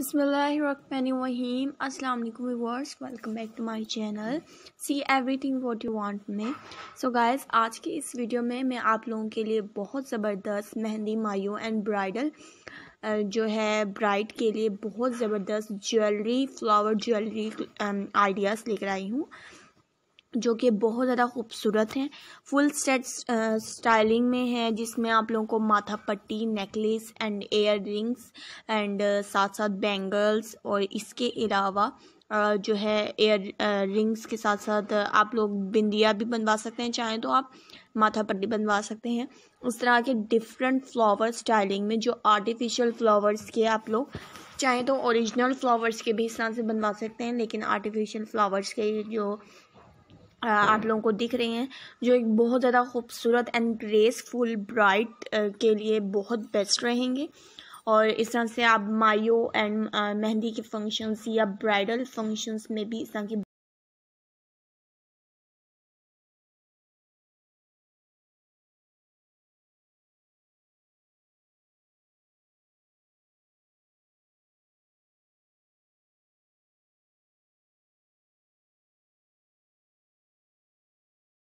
बसमीम अस्सलाम वालेकुम viewers welcome back to my channel see everything what you want में सो so गाइस आज के इस वीडियो में मैं आप लोगों के लिए बहुत ज़बरदस्त मेहंदी मायो एंड ब्राइडल जो है ब्राइड के लिए बहुत ज़बरदस्त ज्वेलरी फ्लावर ज्वेलरी आइडियाज़ लेकर आई हूँ जो कि बहुत ज़्यादा खूबसूरत हैं फुल सेट स्टाइलिंग में है जिसमें आप लोगों को माथा पट्टी necklace and earrings and साथ साथ बैंगल्स और इसके अलावा जो है एयर रिंग्स के साथ साथ आप लोग बिंदिया भी बनवा सकते हैं चाहें तो आप माथा पट्टी बनवा सकते हैं उस तरह के डिफरेंट फ्लावर स्टाइलिंग में जो आर्टिफिशियल फ्लावर्स के आप लोग चाहें तो ओरिजिनल फ्लावर्स के भी इस तरह से बनवा सकते हैं लेकिन आर्टिफिशियल फ्लावर्स के जो आप लोगों को दिख रही हैं जो एक बहुत ज़्यादा खूबसूरत एंड ग्रेसफुल ब्राइट के लिए बहुत बेस्ट रहेंगे और इस तरह से आप मायो एंड मेहंदी के फंक्शंस या ब्राइडल फंक्शंस में भी इस तरह की